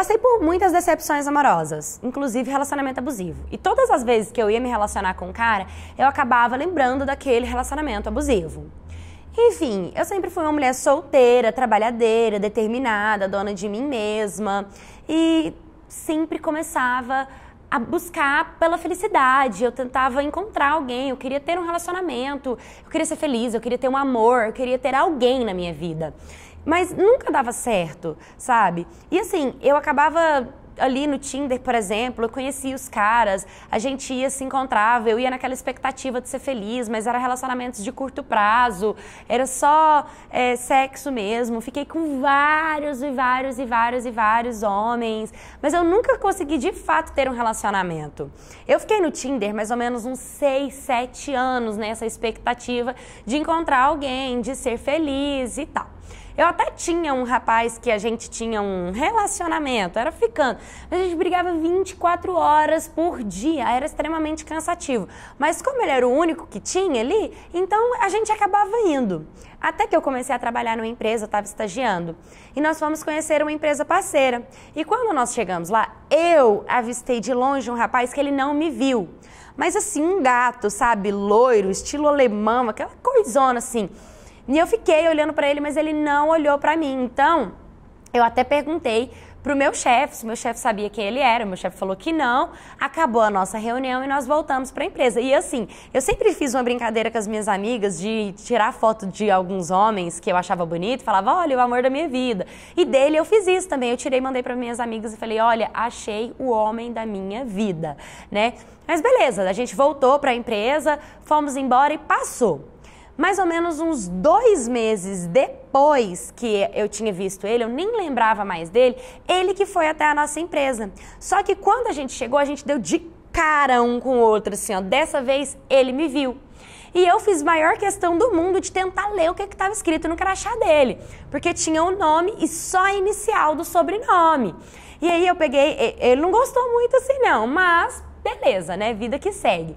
passei por muitas decepções amorosas, inclusive relacionamento abusivo. E todas as vezes que eu ia me relacionar com um cara, eu acabava lembrando daquele relacionamento abusivo. Enfim, eu sempre fui uma mulher solteira, trabalhadeira, determinada, dona de mim mesma e sempre começava a buscar pela felicidade. Eu tentava encontrar alguém, eu queria ter um relacionamento, eu queria ser feliz, eu queria ter um amor, eu queria ter alguém na minha vida. Mas nunca dava certo, sabe? E assim, eu acabava ali no Tinder, por exemplo, eu conhecia os caras, a gente ia, se encontrava, eu ia naquela expectativa de ser feliz, mas era relacionamentos de curto prazo, era só é, sexo mesmo. Fiquei com vários e vários e vários e vários homens, mas eu nunca consegui de fato ter um relacionamento. Eu fiquei no Tinder mais ou menos uns 6, 7 anos nessa expectativa de encontrar alguém, de ser feliz e tal. Eu até tinha um rapaz que a gente tinha um relacionamento, era ficando. a gente brigava 24 horas por dia, era extremamente cansativo. Mas como ele era o único que tinha ali, então a gente acabava indo. Até que eu comecei a trabalhar numa empresa, estava estagiando. E nós fomos conhecer uma empresa parceira. E quando nós chegamos lá, eu avistei de longe um rapaz que ele não me viu. Mas assim, um gato, sabe, loiro, estilo alemão, aquela coisona assim. E eu fiquei olhando para ele, mas ele não olhou para mim. Então, eu até perguntei pro meu chefe, se meu chefe sabia quem ele era, meu chefe falou que não. Acabou a nossa reunião e nós voltamos para a empresa. E assim, eu sempre fiz uma brincadeira com as minhas amigas de tirar foto de alguns homens que eu achava bonito, falava: "Olha, o amor da minha vida". E dele eu fiz isso também. Eu tirei, mandei para minhas amigas e falei: "Olha, achei o homem da minha vida", né? Mas beleza, a gente voltou para a empresa, fomos embora e passou mais ou menos uns dois meses depois que eu tinha visto ele, eu nem lembrava mais dele, ele que foi até a nossa empresa. Só que quando a gente chegou, a gente deu de cara um com o outro, assim, ó. Dessa vez ele me viu. E eu fiz maior questão do mundo de tentar ler o que estava escrito no crachá dele, porque tinha o nome e só a inicial do sobrenome. E aí eu peguei, ele não gostou muito assim não, mas beleza, né? Vida que segue.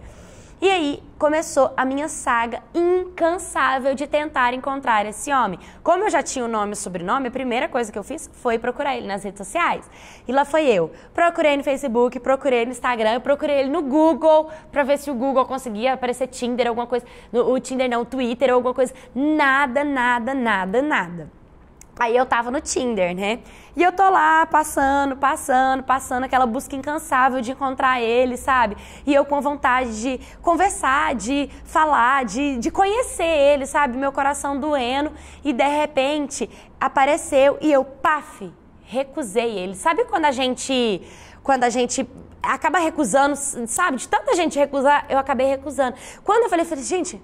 E aí começou a minha saga incansável de tentar encontrar esse homem. Como eu já tinha o nome e o sobrenome, a primeira coisa que eu fiz foi procurar ele nas redes sociais. E lá foi eu. Procurei no Facebook, procurei no Instagram, procurei ele no Google para ver se o Google conseguia aparecer Tinder, alguma coisa. O Tinder não, o Twitter ou alguma coisa. Nada, nada, nada, nada. Aí eu tava no Tinder, né? E eu tô lá passando, passando, passando, aquela busca incansável de encontrar ele, sabe? E eu com vontade de conversar, de falar, de, de conhecer ele, sabe? Meu coração doendo. E de repente apareceu e eu, paf, recusei ele. Sabe quando a gente. Quando a gente acaba recusando, sabe? De tanta gente recusar, eu acabei recusando. Quando eu falei, eu falei, gente,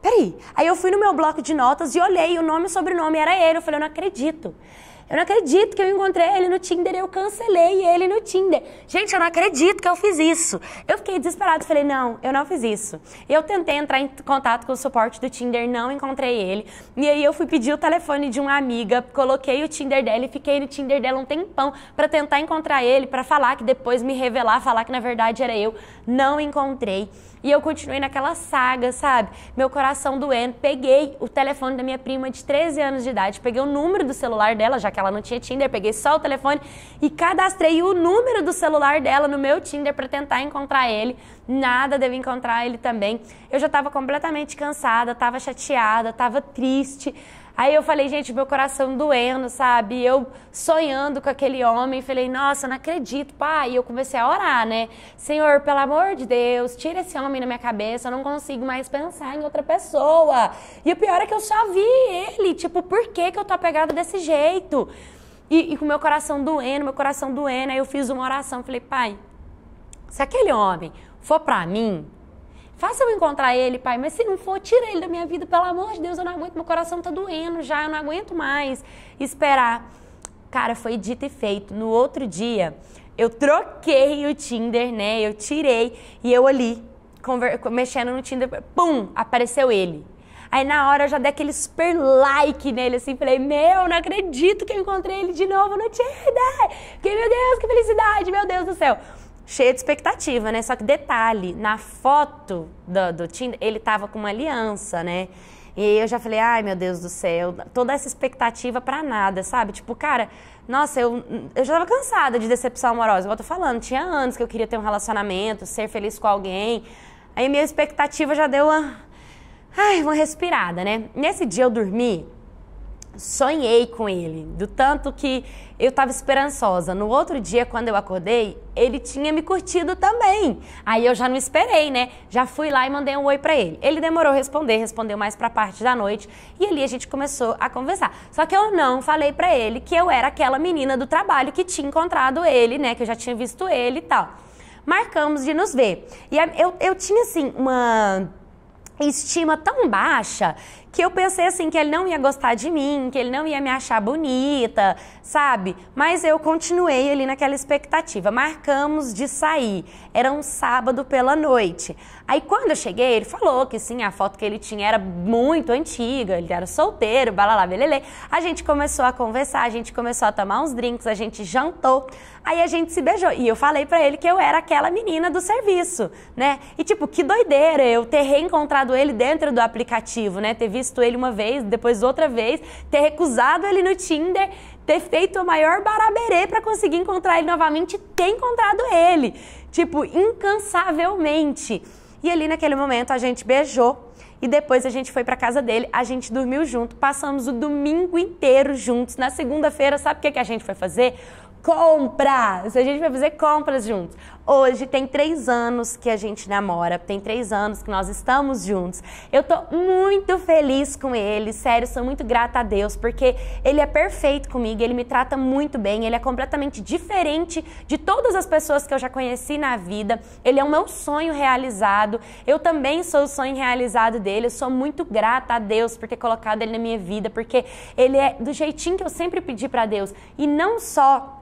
peraí. Aí eu fui no meu bloco de notas e olhei, o nome e o sobrenome era ele. Eu falei, eu não acredito. Eu não acredito que eu encontrei ele no Tinder e eu cancelei ele no Tinder. Gente, eu não acredito que eu fiz isso. Eu fiquei desesperada, falei, não, eu não fiz isso. Eu tentei entrar em contato com o suporte do Tinder, não encontrei ele. E aí eu fui pedir o telefone de uma amiga, coloquei o Tinder dela e fiquei no Tinder dela um tempão para tentar encontrar ele, para falar que depois me revelar, falar que na verdade era eu. Não encontrei. E eu continuei naquela saga, sabe? Meu coração doendo. Peguei o telefone da minha prima de 13 anos de idade, peguei o número do celular dela, já que ela não tinha Tinder, peguei só o telefone e cadastrei o número do celular dela no meu Tinder para tentar encontrar ele. Nada devo encontrar ele também. Eu já estava completamente cansada, estava chateada, estava triste. Aí eu falei, gente, meu coração doendo, sabe? Eu sonhando com aquele homem, falei, nossa, não acredito, pai. E eu comecei a orar, né? Senhor, pelo amor de Deus, tira esse homem da minha cabeça, eu não consigo mais pensar em outra pessoa. E o pior é que eu só vi ele, tipo, por que, que eu tô apegada desse jeito? E, e com meu coração doendo, meu coração doendo, aí eu fiz uma oração, falei, pai, se aquele homem for pra mim, Faça eu encontrar ele, pai, mas se não for, tira ele da minha vida, pelo amor de Deus, eu não aguento, meu coração tá doendo já, eu não aguento mais esperar. Cara, foi dito e feito. No outro dia, eu troquei o Tinder, né? Eu tirei e eu ali, mexendo no Tinder, pum, apareceu ele. Aí na hora eu já dei aquele super like nele, assim, falei, meu, não acredito que eu encontrei ele de novo no Tinder. Que meu Deus, que felicidade, meu Deus do céu cheia de expectativa, né? Só que detalhe, na foto do, do Tinder, ele tava com uma aliança, né? E eu já falei, ai meu Deus do céu, toda essa expectativa para nada, sabe? Tipo, cara, nossa, eu, eu já tava cansada de decepção amorosa, eu tô falando, tinha anos que eu queria ter um relacionamento, ser feliz com alguém. Aí minha expectativa já deu uma. Ai, uma respirada, né? Nesse dia eu dormi sonhei com ele, do tanto que eu estava esperançosa. No outro dia, quando eu acordei, ele tinha me curtido também. Aí eu já não esperei, né? Já fui lá e mandei um oi para ele. Ele demorou a responder, respondeu mais para a parte da noite e ali a gente começou a conversar. Só que eu não falei para ele que eu era aquela menina do trabalho que tinha encontrado ele, né? Que eu já tinha visto ele e tal. Marcamos de nos ver. E eu, eu tinha, assim, uma estima tão baixa que eu pensei assim que ele não ia gostar de mim, que ele não ia me achar bonita, sabe? Mas eu continuei ali naquela expectativa. Marcamos de sair. Era um sábado pela noite. Aí quando eu cheguei, ele falou que sim, a foto que ele tinha era muito antiga, ele era solteiro, balalá, belelê. A gente começou a conversar, a gente começou a tomar uns drinks, a gente jantou, aí a gente se beijou. E eu falei para ele que eu era aquela menina do serviço, né? E tipo, que doideira eu ter reencontrado ele dentro do aplicativo, né? Ter visto visto ele uma vez, depois outra vez, ter recusado ele no Tinder, ter feito o maior baraberê para conseguir encontrar ele novamente, ter encontrado ele, tipo, incansavelmente. E ali naquele momento a gente beijou e depois a gente foi para casa dele, a gente dormiu junto, passamos o domingo inteiro juntos. Na segunda-feira, sabe o que, que a gente foi fazer? Compras! A gente vai fazer compras juntos. Hoje tem três anos que a gente namora, tem três anos que nós estamos juntos. Eu tô muito feliz com ele, sério, sou muito grata a Deus, porque ele é perfeito comigo, ele me trata muito bem, ele é completamente diferente de todas as pessoas que eu já conheci na vida. Ele é o meu sonho realizado, eu também sou o sonho realizado dele, eu sou muito grata a Deus por ter colocado ele na minha vida, porque ele é do jeitinho que eu sempre pedi para Deus. E não só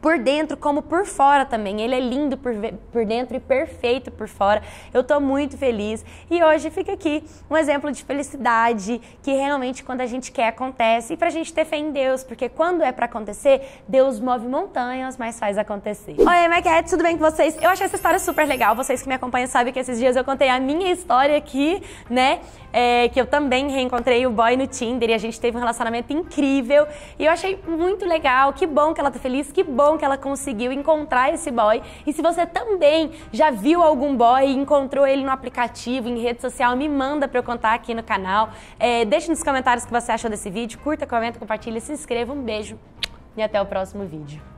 por dentro como por fora também. Ele é lindo por, por dentro e perfeito por fora. Eu tô muito feliz e hoje fica aqui um exemplo de felicidade que realmente quando a gente quer acontece e pra gente ter fé em Deus, porque quando é para acontecer, Deus move montanhas, mas faz acontecer. Oi, Maquette, tudo bem com vocês? Eu achei essa história super legal. Vocês que me acompanham sabem que esses dias eu contei a minha história aqui, né? É, que eu também reencontrei o boy no Tinder e a gente teve um relacionamento incrível. E eu achei muito legal. Que bom que ela tá feliz, que bom bom que ela conseguiu encontrar esse boy. E se você também já viu algum boy e encontrou ele no aplicativo, em rede social, me manda pra eu contar aqui no canal. É, deixe nos comentários o que você achou desse vídeo. Curta, comenta, compartilha, se inscreva. Um beijo e até o próximo vídeo.